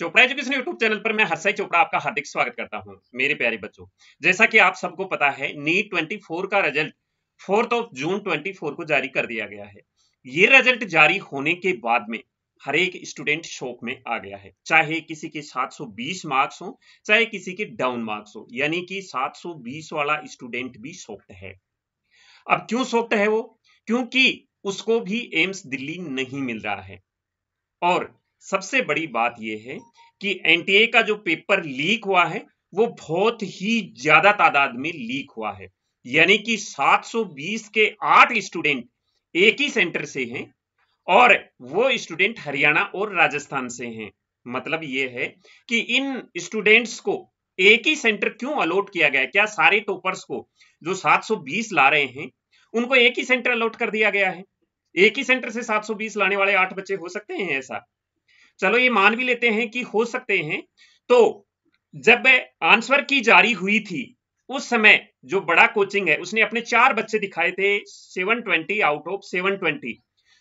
Chopra education YouTube channel पर मैं हर्षय चोपड़ा आपका हार्दिक स्वागत करता हूं मेरे प्यारे बच्चों जैसा कि आप सबको पता है नीट 24 का रिजल्ट फोर्थ ऑफ जून 24 को जारी कर दिया गया है ये रिजल्ट जारी होने के बाद में हर एक स्टूडेंट शोक में आ गया है चाहे किसी के 720 मार्क्स हो चाहे किसी के डाउन मार्क्स हो यानी कि 720 वाला स्टूडेंट भी शॉक्ट है अब क्यों शॉक्ट है वो क्योंकि उसको भी एम्स दिल्ली नहीं मिल रहा है और सबसे बड़ी बात यह है कि एनटीए का जो पेपर लीक हुआ है वो बहुत ही ज्यादा तादाद में लीक हुआ है यानी कि 720 के आठ स्टूडेंट एक ही सेंटर से हैं और वो स्टूडेंट हरियाणा और राजस्थान से हैं मतलब ये है कि इन स्टूडेंट्स को एक ही सेंटर क्यों अलॉट किया गया क्या सारे टॉपर्स को जो 720 ला रहे हैं उनको एक ही सेंटर अलॉट कर दिया गया है एक ही सेंटर से 720 लाने वाले आठ बच्चे हो सकते हैं ऐसा चलो ये मान भी लेते हैं कि हो सकते हैं तो जब आंसर की जारी हुई थी उस समय जो बड़ा कोचिंग है उसने अपने चार बच्चे दिखाए थे 720 आउट ऑफ 720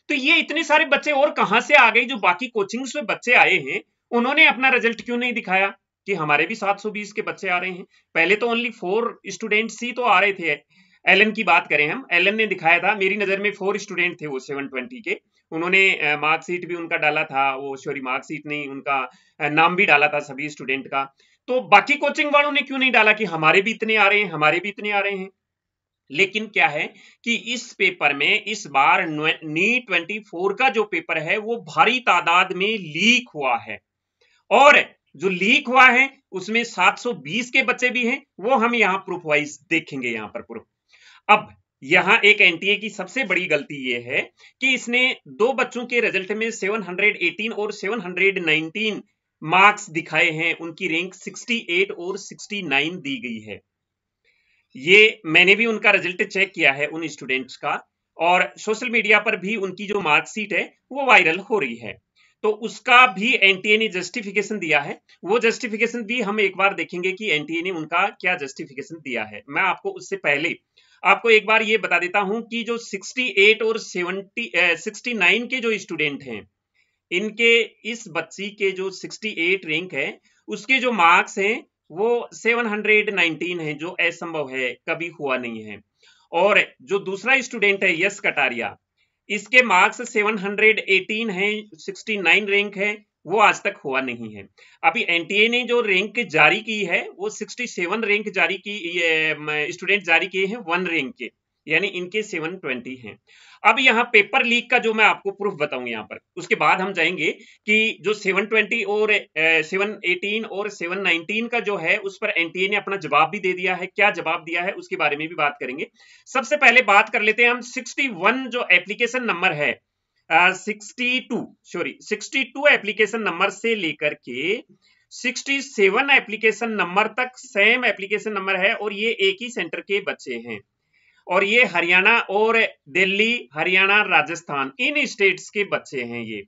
तो ये इतने सारे बच्चे और कहां से आ गए जो बाकी कोचिंग्स में बच्चे आए हैं उन्होंने अपना रिजल्ट क्यों नहीं दिखाया कि हमारे भी 720 के बच्चे आ रहे हैं पहले तो ओनली फोर स्टूडेंट्स ही तो आ रहे थे एलन की बात करें हम एलन ने दिखाया था मेरी नज़र में फोर स्टूडेंट थे वो सेवन ट्वेंटी के उन्होंने मार्कशीट भी उनका डाला था वो सॉरी मार्कशीट नहीं उनका नाम भी डाला था सभी स्टूडेंट का तो बाकी कोचिंग वालों ने क्यों नहीं डाला कि हमारे भी इतने आ रहे हैं हमारे भी इतने आ रहे हैं लेकिन क्या है कि इस पेपर में इस बार नी ट्वेंटी फोर का जो पेपर है वो भारी तादाद में लीक हुआ है और जो लीक हुआ है उसमें 720 के बच्चे भी हैं वो हम यहाँ प्रूफ वाइज देखेंगे यहाँ पर प्रूफ अब यहां एक एनटीए की सबसे बड़ी गलती यह है कि इसने दो बच्चों के रिजल्ट में 718 और 719 मार्क्स दिखाए हैं उनकी रैंक 68 और 69 दी गई है ये मैंने भी उनका रिजल्ट चेक किया है उन स्टूडेंट्स का और सोशल मीडिया पर भी उनकी जो मार्कशीट है वो वायरल हो रही है तो उसका भी एनटीए ने जस्टिफिकेशन दिया है वो जस्टिफिकेशन भी हम एक बार देखेंगे कि एनटीए ने e उनका क्या जस्टिफिकेशन दिया है मैं आपको उससे पहले आपको एक बार ये बता देता हूं कि जो 68 और 70 69 के जो स्टूडेंट हैं इनके इस बच्ची के जो 68 रैंक है उसके जो मार्क्स हैं वो 719 है जो असंभव है कभी हुआ नहीं है और जो दूसरा स्टूडेंट है यश कटारिया इसके मार्क्स 718 हैं 69 रैंक है वो आज तक हुआ नहीं है अभी एनटीए ने जो रैंक जारी की है वो 67 रैंक जारी की स्टूडेंट जारी किए हैं वन रैंक के यानी इनके 720 हैं अब यहाँ पेपर लीक का जो मैं आपको प्रूफ बताऊंगा यहाँ पर उसके बाद हम जाएंगे कि जो 720 और ए, 718 और 719 का जो है उस पर एनटीए ने अपना जवाब भी दे दिया है क्या जवाब दिया है उसके बारे में भी बात करेंगे सबसे पहले बात कर लेते हैं हम वन जो एप्लीकेशन नंबर है sixty two sorry sixty two application number से लेकर के 67 एप्लीकेशन नंबर तक सेम एप्लीकेशन नंबर है और ये एक ही सेंटर के बच्चे हैं और ये हरियाणा और दिल्ली हरियाणा राजस्थान इन स्टेट्स के बच्चे हैं ये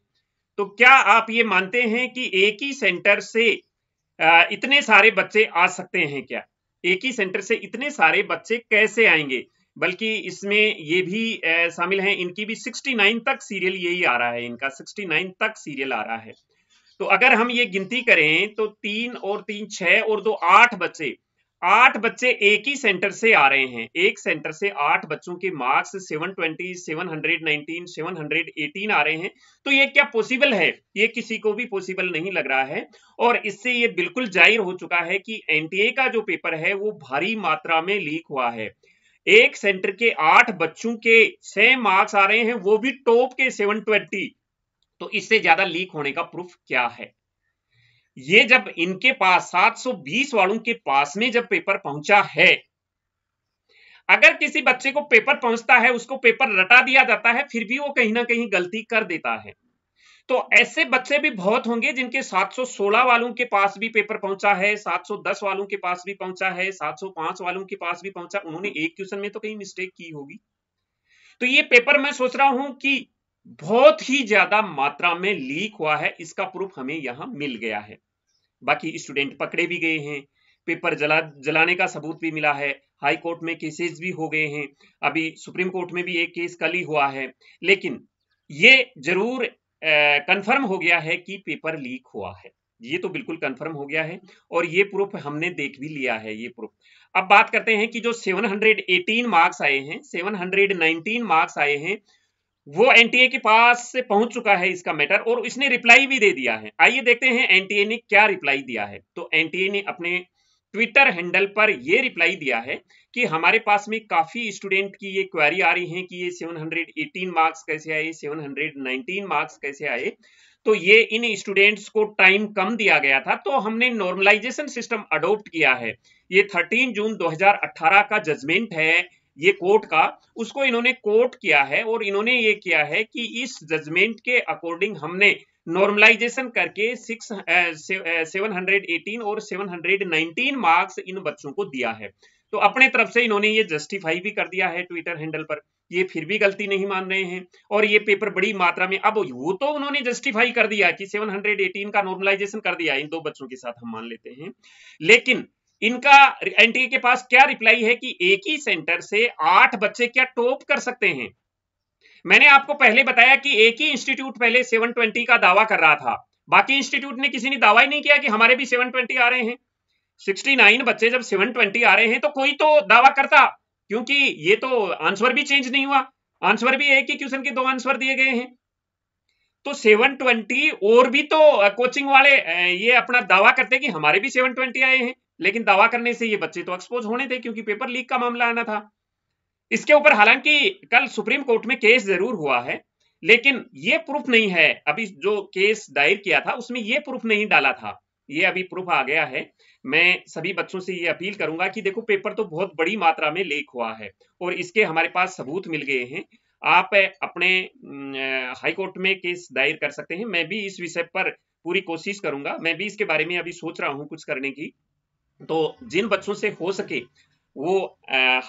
तो क्या आप ये मानते हैं कि एक ही सेंटर से इतने सारे बच्चे आ सकते हैं क्या एक ही सेंटर से इतने सारे बच्चे कैसे आएंगे बल्कि इसमें ये भी शामिल हैं इनकी भी 69 तक सीरियल यही आ रहा है इनका 69 तक सीरियल आ रहा है तो अगर हम ये गिनती करें तो तीन और तीन छह और दो आठ बच्चे आठ बच्चे एक ही सेंटर से आ रहे हैं एक सेंटर से आठ बच्चों के मार्क्स 720, 719, 718 आ रहे हैं तो ये क्या पॉसिबल है ये किसी को भी पॉसिबल नहीं लग रहा है और इससे ये बिल्कुल जाहिर हो चुका है कि एनटीए का जो पेपर है वो भारी मात्रा में लीक हुआ है एक सेंटर के आठ बच्चों के छह मार्क्स आ रहे हैं वो भी टॉप के सेवन तो इससे ज्यादा लीक होने का प्रूफ क्या है ये जब इनके पास 720 वालों के पास में जब पेपर पहुंचा है अगर किसी बच्चे को पेपर पहुंचता है उसको पेपर रटा दिया जाता है फिर भी वो कहीं ना कहीं गलती कर देता है तो ऐसे बच्चे भी बहुत होंगे जिनके 716 वालों के पास भी पेपर पहुंचा है 710 वालों के पास भी पहुंचा है 705 वालों के पास भी पहुंचा उन्होंने एक क्वेश्चन में तो कहीं मिस्टेक की होगी तो ये पेपर मैं सोच रहा हूं कि बहुत ही ज्यादा मात्रा में लीक हुआ है इसका प्रूफ हमें यहां मिल गया है बाकी स्टूडेंट पकड़े भी गए हैं पेपर जला जलाने का सबूत भी मिला है हाई कोर्ट में केसेस भी हो गए हैं अभी सुप्रीम कोर्ट में भी एक केस कल ही हुआ है लेकिन ये जरूर कंफर्म हो गया है कि पेपर लीक हुआ है ये तो बिल्कुल कंफर्म हो गया है और ये प्रूफ हमने देख भी लिया है ये प्रूफ अब बात करते हैं कि जो 718 मार्क्स आए हैं 719 मार्क्स आए हैं वो एनटीए के पास से पहुंच चुका है इसका मैटर और इसने रिप्लाई भी दे दिया है आइए देखते हैं एनटीए ने क्या रिप्लाई दिया है तो एनटीए ने अपने ट्विटर हैंडल पर यह रिप्लाई दिया है कि हमारे पास में काफी स्टूडेंट की ये क्वेरी आ रही है कि ये 718 मार्क्स कैसे आए 719 मार्क्स कैसे आए तो ये इन स्टूडेंट्स को टाइम कम दिया गया था तो हमने नॉर्मलाइजेशन सिस्टम अडोप्ट किया है ये 13 जून 2018 का जजमेंट है ये कोर्ट का उसको इन्होंने कोर्ट किया है और इन्होंने ये किया है कि इस जजमेंट के अकॉर्डिंग हमने नॉर्मलाइजेशन करके सिक्स सेवन हंड्रेड एटीन और सेवन हंड्रेड नाइनटीन मार्क्स इन बच्चों को दिया है तो अपने तरफ से इन्होंने ये जस्टिफाई भी कर दिया है ट्विटर हैंडल पर ये फिर भी गलती नहीं मान रहे हैं और ये पेपर बड़ी मात्रा में अब वो तो उन्होंने जस्टिफाई कर दिया कि 718 का नॉर्मलाइजेशन कर दिया इन दो बच्चों के साथ हम मान लेते हैं लेकिन इनका एनटीए के पास क्या रिप्लाई है कि एक ही सेंटर से आठ बच्चे क्या टॉप कर सकते हैं मैंने आपको पहले बताया कि एक ही इंस्टीट्यूट पहले 720 का दावा कर रहा था बाकी इंस्टीट्यूट ने किसी ने दावा ही नहीं किया कि हमारे भी 720 आ रहे हैं 69 बच्चे जब 720 आ रहे हैं तो कोई तो दावा करता क्योंकि ये तो आंसर भी चेंज नहीं हुआ आंसर भी एक ही क्वेश्चन के दो आंसर दिए गए हैं तो 720 और भी तो कोचिंग वाले ये अपना दावा करते कि हमारे भी 720 आए हैं लेकिन दावा करने से ये बच्चे तो एक्सपोज होने थे क्योंकि पेपर लीक का मामला आना था इसके ऊपर हालांकि कल सुप्रीम कोर्ट में केस जरूर हुआ है लेकिन ये प्रूफ नहीं है अभी जो केस दायर किया था उसमें ये प्रूफ नहीं डाला था ये अभी प्रूफ आ गया है मैं सभी बच्चों से ये अपील करूंगा कि देखो पेपर तो बहुत बड़ी मात्रा में लीक हुआ है और इसके हमारे पास सबूत मिल गए हैं आप अपने हाई कोर्ट में केस दायर कर सकते हैं मैं भी इस विषय पर पूरी कोशिश करूंगा मैं भी इसके बारे में अभी सोच रहा हूं कुछ करने की तो जिन बच्चों से हो सके वो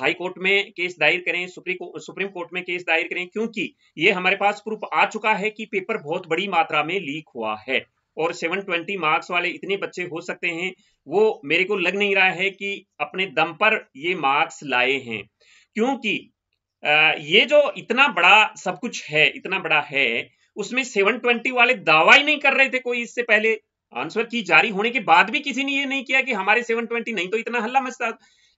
हाई कोर्ट में केस दायर करें सुप्रीम सुप्रीम कोर्ट में केस दायर करें क्योंकि ये हमारे पास प्रूफ आ चुका है कि पेपर बहुत बड़ी मात्रा में लीक हुआ है और 720 मार्क्स वाले इतने बच्चे हो सकते हैं वो मेरे को लग नहीं रहा है कि अपने दम पर ये मार्क्स लाए हैं क्योंकि ये जो इतना बड़ा सब कुछ है इतना बड़ा है उसमें 720 वाले दावा ही नहीं कर रहे थे कोई इससे पहले आंसर की जारी होने के बाद भी किसी ने ये नहीं किया कि हमारे 720 नहीं तो इतना हल्ला मचता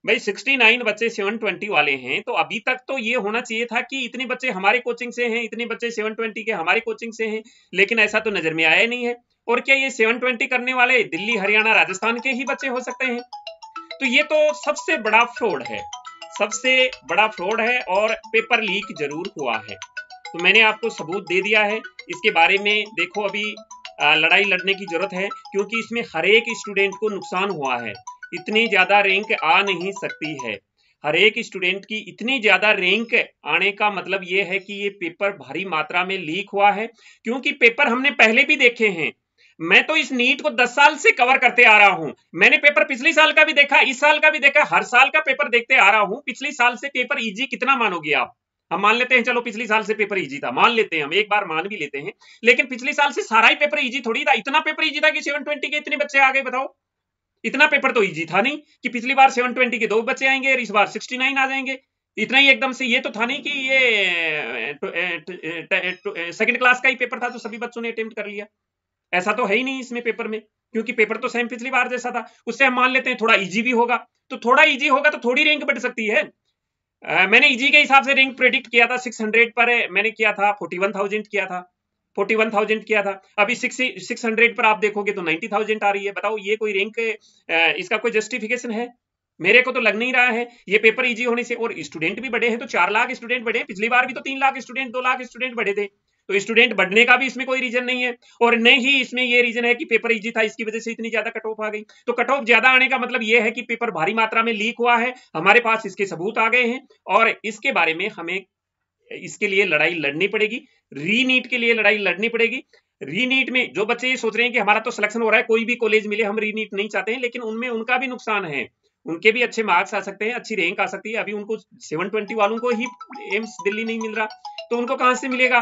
भाई 69 बच्चे 720 वाले हैं तो अभी तक तो ये होना चाहिए था कि इतने बच्चे हमारे कोचिंग से हैं इतने बच्चे 720 के हमारे कोचिंग से हैं लेकिन ऐसा तो नजर में आया नहीं है और क्या ये 720 करने वाले दिल्ली हरियाणा राजस्थान के ही बच्चे हो सकते हैं तो ये तो सबसे बड़ा फ्रॉड है सबसे बड़ा फ्रॉड है और पेपर लीक जरूर हुआ है तो मैंने आपको सबूत दे दिया है इसके बारे में देखो अभी लड़ाई लड़ने की जरूरत है क्योंकि इसमें हर एक स्टूडेंट को नुकसान हुआ है इतनी ज़्यादा रैंक आ नहीं सकती है हर एक स्टूडेंट की इतनी ज़्यादा रैंक आने का मतलब ये है कि ये पेपर भारी मात्रा में लीक हुआ है क्योंकि पेपर हमने पहले भी देखे हैं मैं तो इस नीट को 10 साल से कवर करते आ रहा हूं मैंने पेपर पिछले साल का भी देखा इस साल का भी देखा हर साल का पेपर देखते आ रहा हूं पिछले साल से पेपर इजी कितना मानोगे आप हम मान लेते हैं चलो पिछले साल से पेपर इजी था मान लेते हैं हम एक बार मान भी लेते हैं लेकिन पिछले साल से सारा ही पेपर इजी थोड़ी था इतना पेपर इजी था कि सेवन ट्वेंटी के इतने बच्चे आ गए बताओ इतना पेपर तो इजी था नहीं कि पिछली बार सेवन ट्वेंटी के दो बच्चे आएंगे और इस बार सिक्सटी नाइन आ जाएंगे इतना ही एकदम से ये तो था नहीं कि ये सेकेंड क्लास का ही पेपर था तो सभी बच्चों ने अटेम्प्ट कर लिया ऐसा तो है ही नहीं इसमें पेपर में क्योंकि पेपर तो सेम पिछली बार जैसा था उससे हम मान लेते हैं थोड़ा इजी भी होगा तो थोड़ा इजी होगा तो थोड़ी रैंक बढ़ सकती है मैंने इजी e के हिसाब से रिंग प्रेडिक्ट किया था 600 पर मैंने किया था 41,000 किया था 41,000 किया था अभी 60 600 पर आप देखोगे तो 90,000 आ रही है बताओ ये कोई रिंग इसका कोई जस्टिफिकेशन है मेरे को तो लग नहीं रहा है ये पेपर इजी e होने से और स्टूडेंट भी बढ़े हैं तो चार लाख स्टूडेंट बढ़े पिछली बार भी तो तीन लाख स्टूडेंट दो लाख स्टूडेंट बढ़े थे तो स्टूडेंट बढ़ने का भी इसमें कोई रीजन नहीं है और नहीं ही इसमें ये रीजन है कि पेपर इजी था इसकी वजह से इतनी ज्यादा कट ऑफ आ गई तो कट ऑफ ज्यादा आने का मतलब यह है कि पेपर भारी मात्रा में लीक हुआ है हमारे पास इसके सबूत आ गए हैं और इसके बारे में हमें इसके लिए लड़ाई लड़नी पड़ेगी रीनीट के लिए लड़ाई लड़नी पड़ेगी रीनीट में जो बच्चे ये सोच रहे हैं कि हमारा तो सिलेक्शन हो रहा है कोई भी कॉलेज मिले हम रीनीट नहीं चाहते हैं लेकिन उनमें उनका भी नुकसान है उनके भी अच्छे मार्क्स आ सकते हैं अच्छी रैंक आ सकती है अभी उनको 720 वालों को ही एम्स दिल्ली नहीं मिल रहा तो उनको कहां से मिलेगा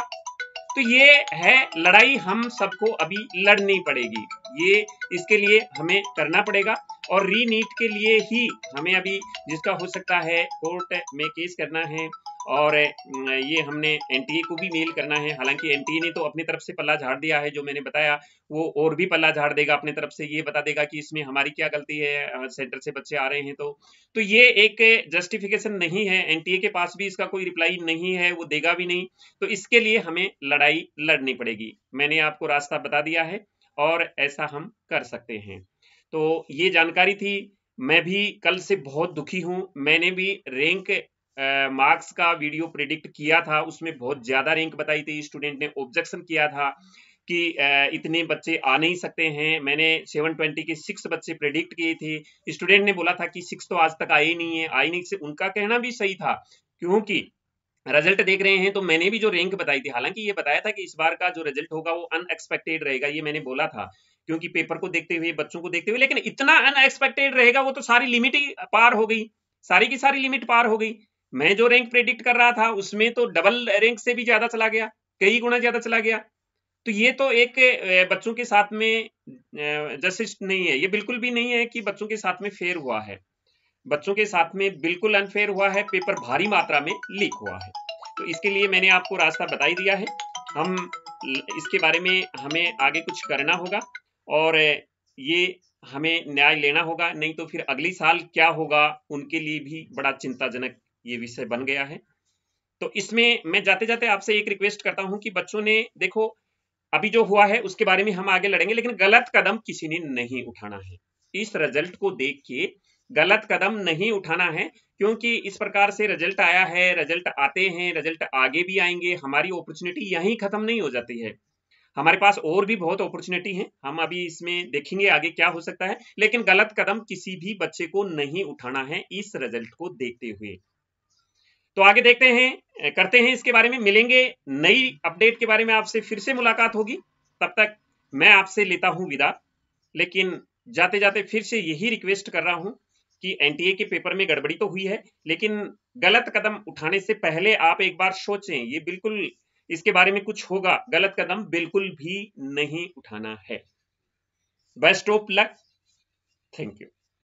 तो ये है लड़ाई हम सबको अभी लड़नी पड़ेगी ये इसके लिए हमें करना पड़ेगा और रीनीट के लिए ही हमें अभी जिसका हो सकता है कोर्ट में केस करना है और ये हमने एनटीए को भी मेल करना है हालांकि एनटीए ने तो अपनी तरफ से पल्ला झाड़ दिया है जो मैंने बताया वो और भी पल्ला झाड़ देगा अपनी तरफ से ये बता देगा कि इसमें हमारी क्या गलती है सेंटर से बच्चे आ रहे हैं तो तो ये एक जस्टिफिकेशन नहीं है एनटीए के पास भी इसका कोई रिप्लाई नहीं है वो देगा भी नहीं तो इसके लिए हमें लड़ाई लड़नी पड़ेगी मैंने आपको रास्ता बता दिया है और ऐसा हम कर सकते हैं तो ये जानकारी थी मैं भी कल से बहुत दुखी हूँ मैंने भी रैंक मार्क्स का वीडियो प्रिडिक्ट किया था उसमें बहुत ज़्यादा रैंक बताई थी स्टूडेंट ने ऑब्जेक्शन किया था कि इतने बच्चे आ नहीं सकते हैं मैंने 720 के सिक्स बच्चे प्रिडिक्ट किए थे स्टूडेंट ने बोला था कि सिक्स तो आज तक आए ही नहीं है आए नहीं से उनका कहना भी सही था क्योंकि रिजल्ट देख रहे हैं तो मैंने भी जो रैंक बताई थी हालांकि ये बताया था कि इस बार का जो रिजल्ट होगा वो अनएक्सपेक्टेड रहेगा ये मैंने बोला था क्योंकि पेपर को देखते हुए बच्चों को देखते हुए लेकिन इतना अनएक्सपेक्टेड रहेगा वो तो सारी लिमिट ही पार हो गई सारी की सारी लिमिट पार हो गई मैं जो रैंक प्रेडिक्ट कर रहा था उसमें तो डबल रैंक से भी ज्यादा चला गया कई गुना ज्यादा चला गया तो ये तो एक बच्चों के साथ में जस्टिस्ट नहीं है ये बिल्कुल भी नहीं है कि बच्चों के साथ में फेयर हुआ है बच्चों के साथ में बिल्कुल अनफेयर हुआ है पेपर भारी मात्रा में लीक हुआ है तो इसके लिए मैंने आपको रास्ता बताई दिया है हम इसके बारे में हमें आगे कुछ करना होगा और ये हमें न्याय लेना होगा नहीं तो फिर अगले साल क्या होगा उनके लिए भी बड़ा चिंताजनक ये विषय बन गया है तो इसमें मैं जाते जाते आपसे एक रिक्वेस्ट करता हूं कि बच्चों ने देखो अभी जो हुआ है उसके बारे में हम आगे लड़ेंगे लेकिन गलत कदम किसी ने नहीं उठाना है इस रिजल्ट को देख के गलत कदम नहीं उठाना है क्योंकि इस प्रकार से रिजल्ट आया है रिजल्ट आते हैं रिजल्ट आगे भी आएंगे हमारी अपॉर्चुनिटी यहीं खत्म नहीं हो जाती है हमारे पास और भी बहुत अपॉर्चुनिटी है हम अभी इसमें देखेंगे आगे क्या हो सकता है लेकिन गलत कदम किसी भी बच्चे को नहीं उठाना है इस रिजल्ट को देखते हुए तो आगे देखते हैं करते हैं इसके बारे में मिलेंगे नई अपडेट के बारे में आपसे फिर से मुलाकात होगी तब तक मैं आपसे लेता हूं विदा लेकिन जाते जाते फिर से यही रिक्वेस्ट कर रहा हूं कि एनटीए के पेपर में गड़बड़ी तो हुई है लेकिन गलत कदम उठाने से पहले आप एक बार सोचें ये बिल्कुल इसके बारे में कुछ होगा गलत कदम बिल्कुल भी नहीं उठाना है best of luck thank you